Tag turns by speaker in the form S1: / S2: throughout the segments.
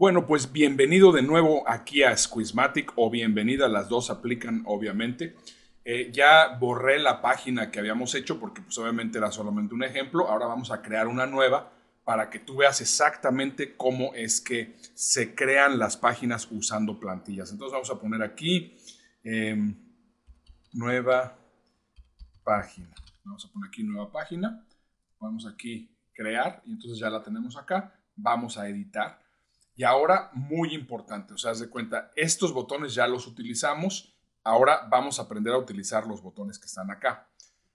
S1: Bueno, pues bienvenido de nuevo aquí a Squismatic o bienvenida, las dos aplican obviamente. Eh, ya borré la página que habíamos hecho porque pues obviamente era solamente un ejemplo. Ahora vamos a crear una nueva para que tú veas exactamente cómo es que se crean las páginas usando plantillas. Entonces vamos a poner aquí em, nueva página. Vamos a poner aquí nueva página. Vamos aquí crear y entonces ya la tenemos acá. Vamos a editar. Y ahora, muy importante, o sea, haz de cuenta, estos botones ya los utilizamos, ahora vamos a aprender a utilizar los botones que están acá.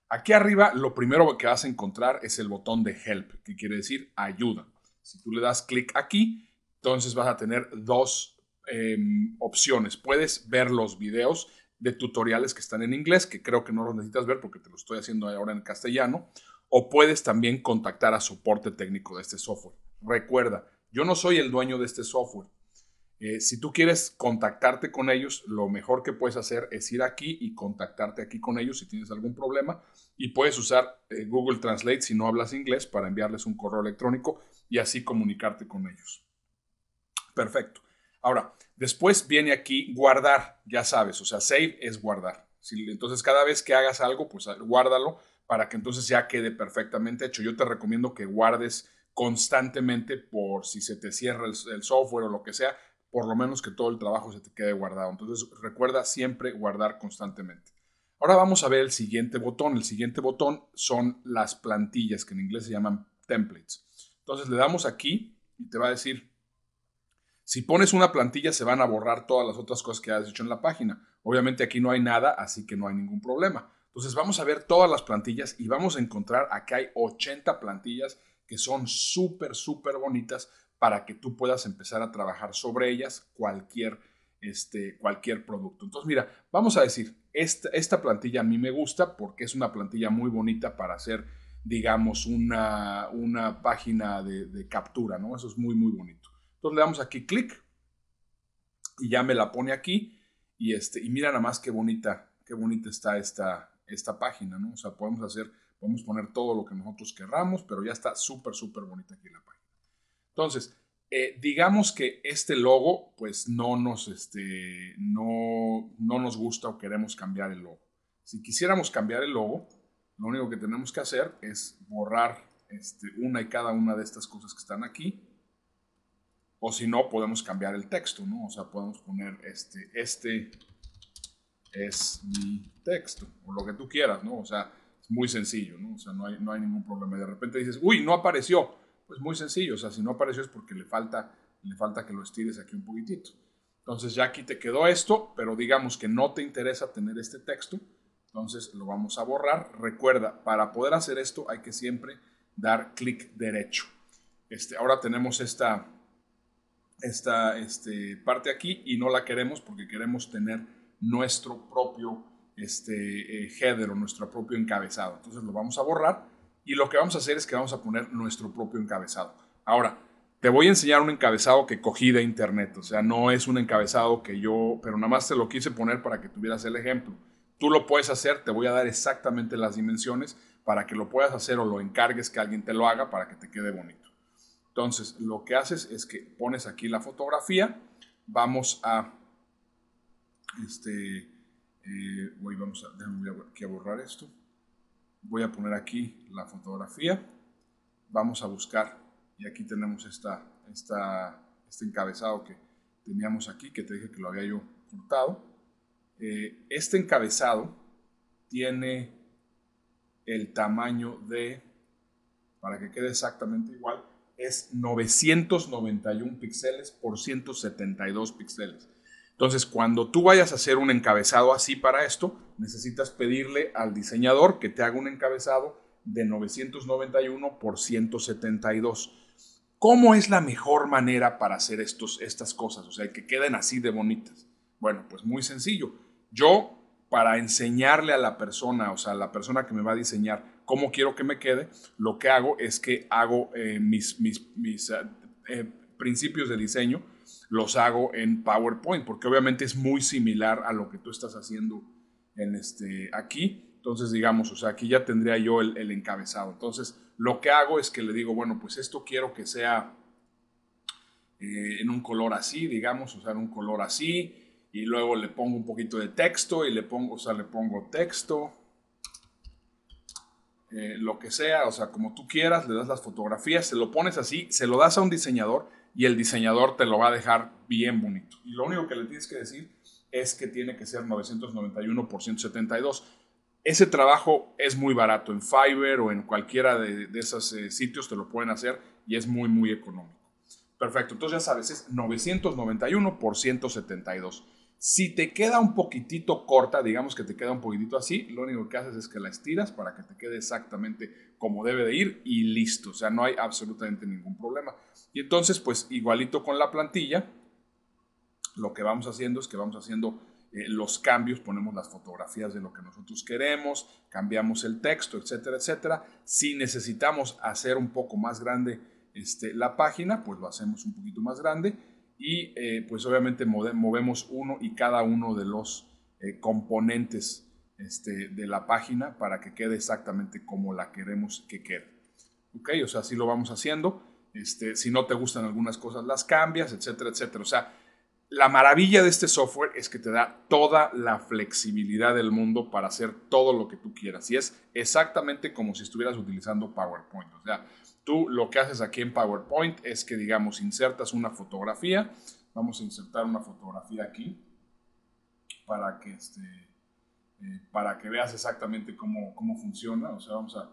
S1: Aquí arriba, lo primero que vas a encontrar es el botón de Help, que quiere decir ayuda. Si tú le das clic aquí, entonces vas a tener dos em, opciones. Puedes ver los videos de tutoriales que están en inglés, que creo que no los necesitas ver porque te lo estoy haciendo ahora en castellano, o puedes también contactar a soporte técnico de este software. Recuerda, yo no soy el dueño de este software. Eh, si tú quieres contactarte con ellos, lo mejor que puedes hacer es ir aquí y contactarte aquí con ellos si tienes algún problema y puedes usar eh, Google Translate si no hablas inglés para enviarles un correo electrónico y así comunicarte con ellos. Perfecto. Ahora, después viene aquí guardar, ya sabes, o sea, save es guardar. entonces cada vez que hagas algo, pues guárdalo para que entonces ya quede perfectamente hecho. Yo te recomiendo que guardes constantemente por si se te cierra el, software o lo que sea, por lo menos que todo el trabajo se te quede guardado. Entonces recuerda siempre guardar constantemente. Ahora vamos a ver el siguiente botón. El siguiente botón son las plantillas que en inglés se llaman templates. Entonces le damos aquí y te va a decir, si pones una plantilla se van a borrar todas las otras cosas que has hecho en la página. Obviamente aquí no hay nada, así que no hay ningún problema. Entonces vamos a ver todas las plantillas y vamos a encontrar, acá hay 80 plantillas que son súper, súper bonitas para que tú puedas empezar a trabajar sobre ellas cualquier, este, cualquier producto. Entonces, mira, vamos a decir, esta, plantilla a mí me gusta porque es una plantilla muy bonita para hacer, digamos, una, una página de, captura, ¿no? Eso es muy, muy bonito. Entonces le damos aquí clic y ya me la pone aquí y, este, y mira nada más qué bonita, qué bonita está esta, esta página, ¿no? O sea, podemos hacer Podemos poner todo lo que nosotros querramos, pero ya está súper, súper bonita aquí la página. Entonces, eh, digamos que este logo, pues no nos, este, no, nos gusta o queremos cambiar el logo. Si quisiéramos cambiar el logo, lo único que tenemos que hacer es borrar este, una y cada una de estas cosas que están aquí. O si no, podemos cambiar el texto, ¿no? O sea, podemos poner este, este es mi texto, o lo que tú quieras, ¿no? O sea, muy sencillo, ¿no? O sea, no hay, ningún problema. de repente dices, uy, no apareció. Pues muy sencillo, o sea, si no apareció es porque le falta, le falta que lo estires aquí un poquitito. Entonces ya aquí te quedó esto, pero digamos que no te interesa tener este texto, entonces lo vamos a borrar. Recuerda, para poder hacer esto hay que siempre dar clic derecho. Este, ahora tenemos esta, esta este, parte aquí y no la queremos porque queremos tener nuestro propio este, header eh, o nuestro propio encabezado. Entonces lo vamos a borrar y lo que vamos a hacer es que vamos a poner nuestro propio encabezado. Ahora, te voy a enseñar un encabezado que cogí de internet, o sea, no es un encabezado que yo, pero nada más te lo quise poner para que tuvieras el ejemplo. Tú lo puedes hacer, te voy a dar exactamente las dimensiones para que lo puedas hacer o lo encargues que alguien te lo haga para que te quede bonito. Entonces, lo que haces es que pones aquí la fotografía, vamos a este, voy, eh, vamos a, déjame a, borrar esto. Voy a poner aquí la fotografía. Vamos a buscar. Y aquí tenemos esta, esta, este encabezado que teníamos aquí, que te dije que lo había yo cortado. Eh, este encabezado tiene el tamaño de, para que quede exactamente igual, es 991 píxeles por 172 píxeles. Entonces, cuando tú vayas a hacer un encabezado así para esto, necesitas pedirle al diseñador que te haga un encabezado de 991 por 172. ¿Cómo es la mejor manera para hacer estos, estas cosas? O sea, que queden así de bonitas. Bueno, pues muy sencillo. Yo, para enseñarle a la persona, o sea, a la persona que me va a diseñar cómo quiero que me quede, lo que hago es que hago eh, mis, mis, eh, eh, principios de diseño los hago en PowerPoint, porque obviamente es muy similar a lo que tú estás haciendo en este, aquí. Entonces, digamos, o sea, aquí ya tendría yo el, encabezado. Entonces, lo que hago es que le digo, bueno, pues esto quiero que sea eh, en un color así, digamos, usar un color así. Y luego le pongo un poquito de texto y le pongo, o sea, le pongo texto, eh, lo que sea, o sea, como tú quieras, le das las fotografías, se lo pones así, se lo das a un diseñador y el diseñador te lo va a dejar bien bonito. Y lo único que le tienes que decir es que tiene que ser 991 por 172. Ese trabajo es muy barato. En Fiverr o en cualquiera de, esos eh, sitios te lo pueden hacer y es muy, muy económico. Perfecto. Entonces ya sabes, es 991 por 172. Si te queda un poquitito corta, digamos que te queda un poquitito así, lo único que haces es que la estiras para que te quede exactamente como debe de ir y listo. O sea, no hay absolutamente ningún problema. Y entonces, pues igualito con la plantilla, lo que vamos haciendo es que vamos haciendo eh, los cambios, ponemos las fotografías de lo que nosotros queremos, cambiamos el texto, etcétera, etcétera. Si necesitamos hacer un poco más grande este, la página, pues lo hacemos un poquito más grande y eh, pues obviamente movemos uno y cada uno de los eh, componentes este, de la página para que quede exactamente como la queremos que quede. ¿Ok? O sea, así lo vamos haciendo. Este, si no te gustan algunas cosas, las cambias, etcétera, etcétera. O sea, la maravilla de este software es que te da toda la flexibilidad del mundo para hacer todo lo que tú quieras. Y es exactamente como si estuvieras utilizando PowerPoint. O sea, Tú lo que haces aquí en PowerPoint es que, digamos, insertas una fotografía. Vamos a insertar una fotografía aquí para que, este, eh, para que veas exactamente cómo, funciona. O sea, vamos a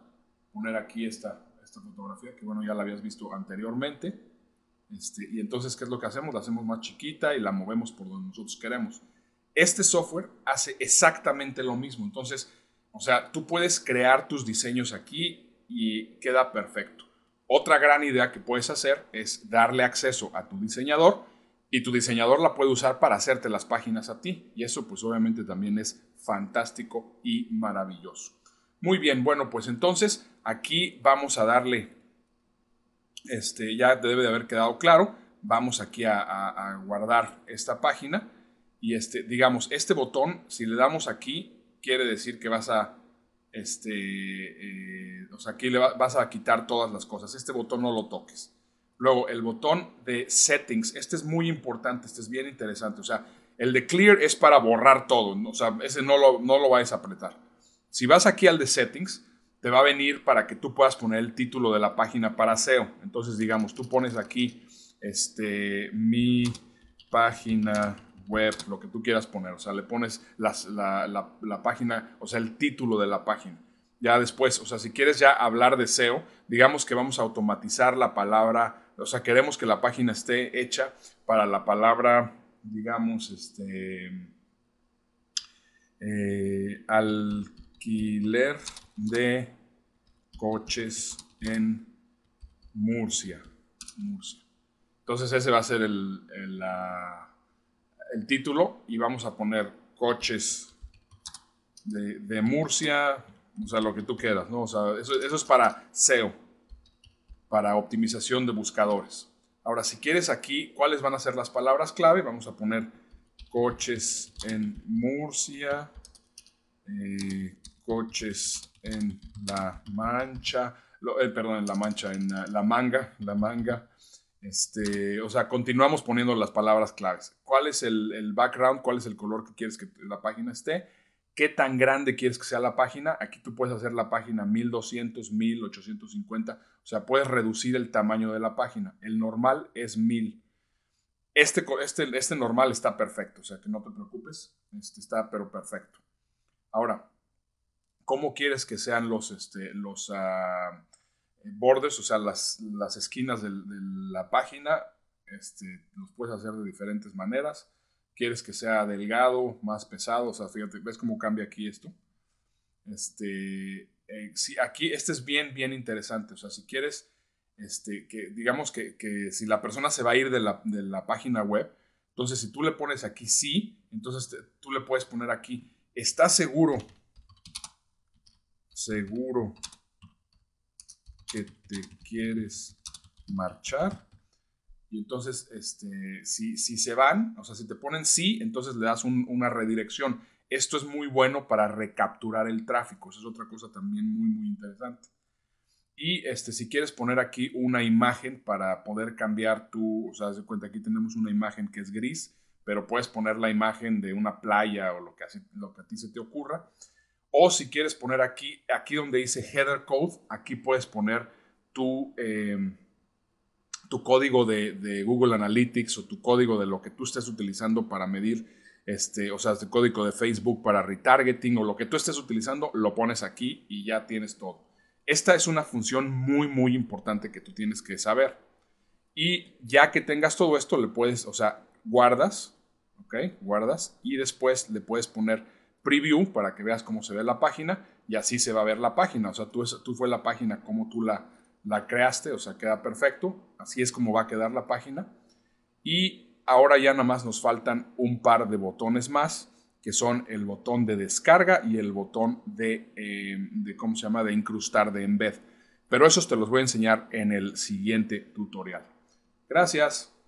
S1: poner aquí esta, esta fotografía, que bueno, ya la habías visto anteriormente. Este, y entonces, ¿qué es lo que hacemos? La hacemos más chiquita y la movemos por donde nosotros queremos. Este software hace exactamente lo mismo. Entonces, o sea, tú puedes crear tus diseños aquí y queda perfecto. Otra gran idea que puedes hacer es darle acceso a tu diseñador y tu diseñador la puede usar para hacerte las páginas a ti. Y eso pues obviamente también es fantástico y maravilloso. Muy bien, bueno, pues entonces aquí vamos a darle, este, ya debe de haber quedado claro, vamos aquí a, guardar esta página y este, digamos, este botón, si le damos aquí, quiere decir que vas a este, eh, o sea, aquí le vas a quitar todas las cosas. Este botón no lo toques. Luego, el botón de settings. Este es muy importante, este es bien interesante. O sea, el de clear es para borrar todo. O sea, ese no lo, no lo vayas a apretar. Si vas aquí al de settings, te va a venir para que tú puedas poner el título de la página para SEO. Entonces, digamos, tú pones aquí, este, mi página web, lo que tú quieras poner. O sea, le pones la, página, o sea, el título de la página. Ya después, o sea, si quieres ya hablar de SEO, digamos que vamos a automatizar la palabra, o sea, queremos que la página esté hecha para la palabra, digamos, este, eh, alquiler de coches en Murcia. Murcia. Entonces ese va a ser el, el título y vamos a poner coches de, Murcia, o sea, lo que tú quieras, ¿no? O sea, eso, es para SEO, para optimización de buscadores. Ahora, si quieres aquí, ¿cuáles van a ser las palabras clave? Vamos a poner coches en Murcia, eh, coches en La Mancha, eh, perdón, en La Mancha, en La Manga, La Manga, este, o sea, continuamos poniendo las palabras claves. ¿Cuál es el, background? ¿Cuál es el color que quieres que la página esté? ¿Qué tan grande quieres que sea la página? Aquí tú puedes hacer la página 1200, 1850. O sea, puedes reducir el tamaño de la página. El normal es 1000. Este, este, este normal está perfecto. O sea, que no te preocupes. Este está, pero perfecto. Ahora, ¿cómo quieres que sean los, este, los, ah, bordes o sea, las, las esquinas de, la página, este, los puedes hacer de diferentes maneras. Quieres que sea delgado, más pesado, o sea, fíjate, ves cómo cambia aquí esto. Este, eh, si aquí, este es bien, bien interesante, o sea, si quieres, este, que digamos que, si la persona se va a ir de la, página web, entonces si tú le pones aquí sí, entonces tú le puedes poner aquí, está seguro? Seguro que te quieres marchar. Y entonces, este, si, se van, o sea, si te ponen sí, entonces le das una redirección. Esto es muy bueno para recapturar el tráfico. Eso es otra cosa también muy, muy interesante. Y este, si quieres poner aquí una imagen para poder cambiar tu, o sea, de cuenta, aquí tenemos una imagen que es gris, pero puedes poner la imagen de una playa o lo que, lo que a ti se te ocurra. O si quieres poner aquí, aquí donde dice header code, aquí puedes poner tu, em, tu código de, Google Analytics o tu código de lo que tú estés utilizando para medir, este, o sea, tu código de Facebook para retargeting o lo que tú estés utilizando, lo pones aquí y ya tienes todo. Esta es una función muy, muy importante que tú tienes que saber. Y ya que tengas todo esto, le puedes, o sea, guardas, ¿ok? Guardas y después le puedes poner preview para que veas cómo se ve la página y así se va a ver la página. O sea, tú, tú fue la página como tú la, la creaste, o sea, queda perfecto. Así es como va a quedar la página. Y ahora ya nada más nos faltan un par de botones más, que son el botón de descarga y el botón de, eh, de ¿cómo se llama?, de incrustar de embed. Pero esos te los voy a enseñar en el siguiente tutorial. Gracias.